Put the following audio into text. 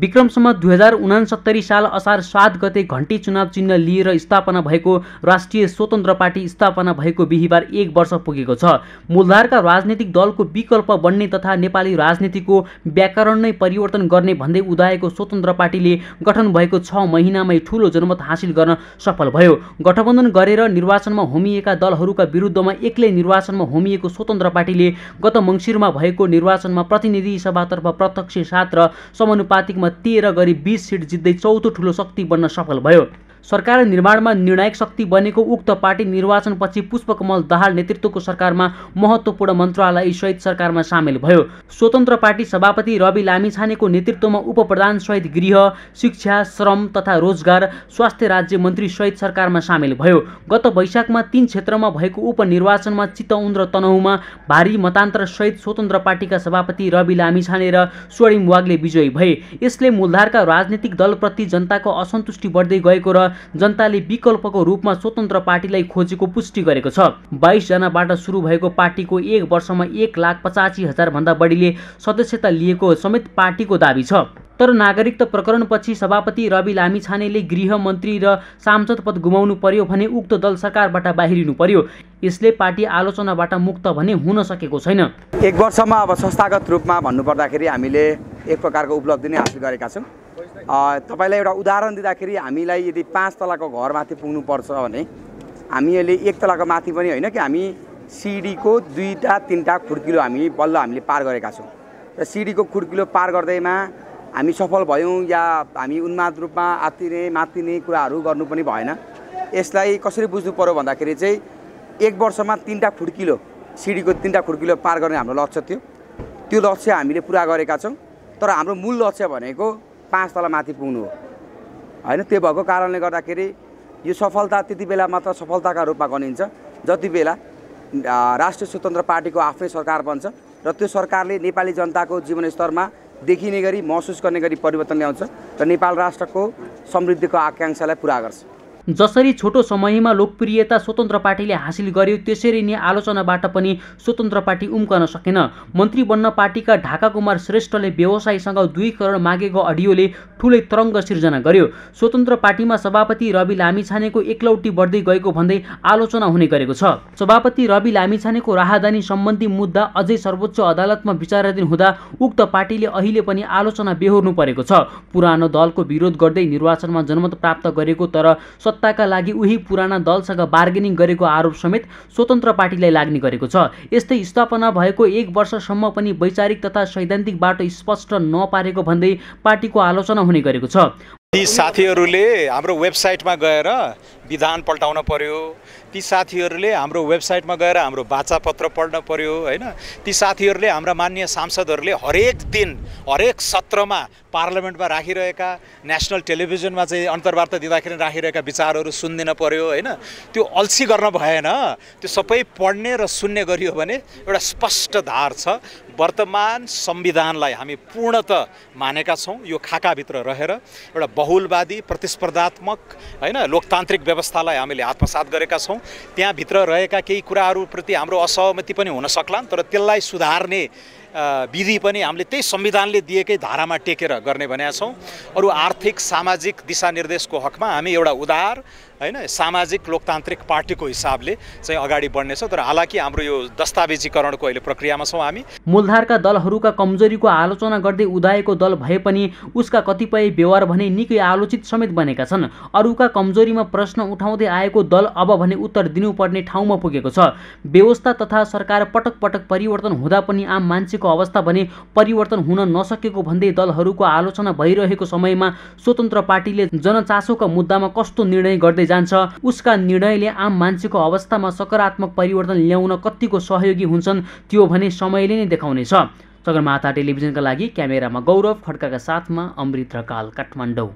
विक्रमसम्म दुई हजार उनासत्तरी साल असार सात गते घन्टी चुनाव चिन्ह लिएर स्थापना भएको राष्ट्रिय स्वतन्त्र पार्टी स्थापना भएको बिहिबार एक वर्ष पुगेको छ मूलधारका राजनैतिक दलको विकल्प बन्ने तथा नेपाली राजनीतिको व्याकरण नै परिवर्तन गर्ने भन्दै उदाएको स्वतन्त्र पार्टीले गठन भएको छ महिनामै ठुलो जनमत हासिल गर्न सफल भयो गठबन्धन गरेर निर्वाचनमा होमिएका दलहरूका विरुद्धमा एक्लै निर्वाचनमा होमिएको स्वतन्त्र पार्टीले गत मङ्सिरमा भएको निर्वाचनमा प्रतिनिधि सभातर्फ प्रत्यक्ष साथ र समानुपातिक बैठकमा तेह्र गरी बिस सिट जित्दै चौथो ठुलो शक्ति बन्न सफल भयो सरकार निर्माणमा निर्णायक शक्ति बनेको उक्त पार्टी निर्वाचनपछि पुष्पकमल दाहाल नेतृत्वको सरकारमा महत्त्वपूर्ण मन्त्रालय सहित सरकारमा सामेल भयो स्वतन्त्र पार्टी सभापति रवि लामिछानेको नेतृत्वमा उपप्रधानसहित गृह शिक्षा श्रम तथा रोजगार स्वास्थ्य राज्य मन्त्री सहित सरकारमा सामेल भयो गत वैशाखमा तीन क्षेत्रमा भएको उपनिर्वाचनमा चितौन र तनहुमा भारी मतान्तर सहित स्वतन्त्र पार्टीका सभापति रवि लामिछाने र स्वर्णिम वागले विजयी भए यसले मूलधारका राजनीतिक दलप्रति जनताको असन्तुष्टि बढ्दै गएको र जनताले विकल्पको रूपमा स्वतन्त्र पार्टीलाई खोजेको पुष्टि गरेको छ बाइसजनाबाट सुरु भएको पार्टीको एक वर्षमा एक लाख पचासी हजारभन्दा बढीले सदस्यता लिएको समेत पार्टीको दावी छ तर नागरिकता प्रकरणपछि सभापति रवि लामिछानेले गृहमन्त्री र सांसद पद गुमाउनु पर्यो भने उक्त दल सरकारबाट बाहिरिनु पर्यो यसले पार्टी आलोचनाबाट मुक्त भने हुन सकेको छैन एक वर्षमा अब संस्थागत रूपमा भन्नुपर्दाखेरि हामीले एक प्रकारको उपलब्धि नै हासिल गरेका छौँ तपाईँलाई एउटा उदाहरण दिँदाखेरि हामीलाई यदि पाँच तलाको घरमाथि पुग्नुपर्छ भने हामी अहिले एक तलाको माथि पनि होइन कि हामी सिडीको दुईवटा तिनवटा खुड्किलो हामी बल्ल हामीले पार गरेका छौँ र सिडीको खुड्किलो पार गर्दैमा हामी सफल भयौँ या हामी उन्माद रूपमा आत्तिने मातिने कुराहरू गर्नु पनि भएन यसलाई कसरी बुझ्नु पऱ्यो भन्दाखेरि चाहिँ एक वर्षमा तिनवटा खुड्किलो सिडीको तिनवटा खुड्किलो पार गर्ने हाम्रो लक्ष्य थियो त्यो लक्ष्य हामीले पुरा गरेका छौँ तर हाम्रो मूल लक्ष्य भनेको पाँच तल माथि पुग्नु हो होइन त्यो भएको कारणले गर्दाखेरि यो सफलता त्यति बेला मात्र सफलताका रूपमा गनिन्छ जति बेला राष्ट्रिय स्वतन्त्र पार्टीको आफ्नै सरकार बन्छ र त्यो सरकारले नेपाली जनताको जीवनस्तरमा देखिने गरी महसुस गर्ने गरी परिवर्तन ल्याउँछ र नेपाल राष्ट्रको समृद्धिको आकाङ्क्षालाई पुरा गर्छ जसरी छोटो समयमा लोकप्रियता स्वतन्त्र पार्टीले हासिल गर्यो त्यसरी नै आलोचनाबाट पनि स्वतन्त्र पार्टी उम्कन सकेन मन्त्री बन्न पार्टीका ढाका कुमार श्रेष्ठले व्यवसायीसँग दुई करोड मागेको अडियोले ठुलै तरङ्ग सिर्जना गर्यो स्वतन्त्र पार्टीमा सभापति रवि लामिछानेको एकलौटी बढ्दै गएको भन्दै आलोचना हुने गरेको छ सभापति रवि लामिछानेको राहदानी सम्बन्धी मुद्दा अझै सर्वोच्च अदालतमा विचाराधीन हुँदा उक्त पार्टीले अहिले पनि आलोचना बेहोर्नु परेको छ पुरानो दलको विरोध गर्दै निर्वाचनमा जनमत प्राप्त गरेको तर सत्ताका लागि उही पुराना दलसँग बार्गेनिङ गरेको आरोप समेत स्वतन्त्र पार्टीलाई लाग्ने गरेको छ यस्तै स्थापना भएको एक वर्षसम्म पनि वैचारिक तथा सैद्धान्तिक बाटो स्पष्ट नपारेको भन्दै पार्टीको आलोचना हुने गरेको छ ती साथीहरूले हाम्रो वेबसाइटमा गएर विधान पल्टाउन पर्यो ती साथीहरूले हाम्रो वेबसाइटमा गएर हाम्रो बाचापत्र पढ्न पर्यो होइन ती साथीहरूले हाम्रा मान्य सांसदहरूले हरेक दिन हरेक सत्रमा पार्लियामेन्टमा राखिरहेका नेसनल टेलिभिजनमा चाहिँ अन्तर्वार्ता दिँदाखेरि राखिरहेका विचारहरू सुनिदिन पर्यो होइन त्यो अल्छी गर्न भएन त्यो सबै पढ्ने र सुन्ने गरियो भने एउटा स्पष्ट धार छ वर्तमान संविधानलाई हामी पूर्णत मानेका छौँ यो खाकाभित्र रहेर एउटा बहुलवादी प्रतिस्पर्धात्मक होइन लोकतान्त्रिक व्यवस्थालाई हामीले आत्मसात गरेका छौँ त्यहाँभित्र रहेका केही कुराहरूप्रति हाम्रो असहमति पनि हुन सक्लान् तर त्यसलाई सुधार्ने विधि पनि हामीले त्यही संविधानले दिएकै धारामा टेकेर गर्ने भनेका छौँ अरू आर्थिक सामाजिक दिशानिर्देशको हकमा हामी एउटा उदार होइन सामाजिक लोकतान्त्रिक पार्टीको हिसाबले चाहिँ अगाडि बढ्नेछ तर हालाकि हाम्रो यो दस्तावेजीकरणको अहिले प्रक्रियामा छौँ हामी मूलधारका दलहरूका कमजोरीको आलोचना गर्दै उदाएको दल भए पनि उसका कतिपय व्यवहार भने निकै आलोचित समेत बनेका छन् अरूका कमजोरीमा प्रश्न उठाउँदै आएको दल अब भने उत्तर दिनुपर्ने ठाउँमा पुगेको छ व्यवस्था तथा सरकार पटक पटक परिवर्तन हुँदा पनि आम मान्छेको अवस्था भने परिवर्तन हुन नसकेको भन्दै दलहरूको आलोचना भइरहेको समयमा स्वतन्त्र पार्टीले जनचासोका मुद्दामा कस्तो निर्णय गर्दै जान्छ उसका निर्णयले आम मान्छेको अवस्थामा सकारात्मक परिवर्तन ल्याउन कत्तिको सहयोगी हुन्छन् त्यो भने समयले नै देखाउनेछ सगरमाथा टेलिभिजनका लागि क्यामेरामा गौरव खड्काका साथमा अमृत काल काठमाडौँ